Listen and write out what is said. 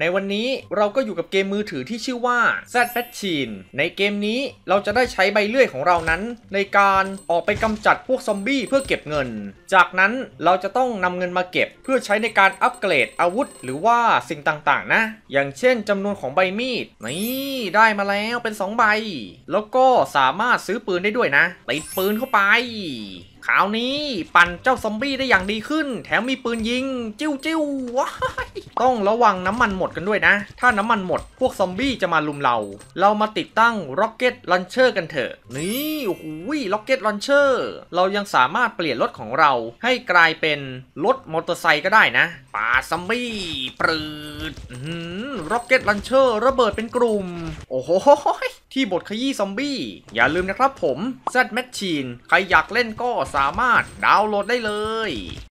ในวันนี้เราก็อยู่กับเกมมือถือที่ชื่อว่า Z f a t c h i n ในเกมนี้เราจะได้ใช้ใบเลื่อยของเรานั้น ในการออกไปกำจัดพวกซอมบี้เพื่อเก็บเงิน จากนั้นเราจะต้องนำเงินมาเก็บเพื่อใช้ในการอัปเกรดอาวุธ หรือว่าสิ่งต่าง ๆ นะ อย่างเช่นจำนวนของใบมีด นี่ได้มาแล้วเป็น2ใบแล้วก็สามารถซื้อปืนได้ด้วยนะติดปืนเข้าไปคราวนี้ปั่นเจ้าซอมบี้ได้อย่างดีขึ้น แถมมีปืนยิงจิ้วจิ้วว้าต้องระวังน้ำมันหมดกันด้วยนะ ถ้าน้ำมันหมดพวกซอมบี้จะมาลุมเรา เรามาติดตั้งร็อกเก็ตลอนเชอร์กันเถอะ นี่ โอ้โหร็อกเก็ตลอนเชอร์เรายังสามารถเปลี่ยนรถของเรา ให้กลายเป็นรถมอเตอร์ไซค์ก็ได้นะ ป่าซอมบี้ปืดร็อกเก็ตลอนเชอร์ระเบิดเป็นกลุ่ม โอ้โหที่บทขยี้ซอมบี้ อย่าลืมนะครับผม Z Machine ใครอยากเล่นก็สามารถดาวน์โหลดได้เลย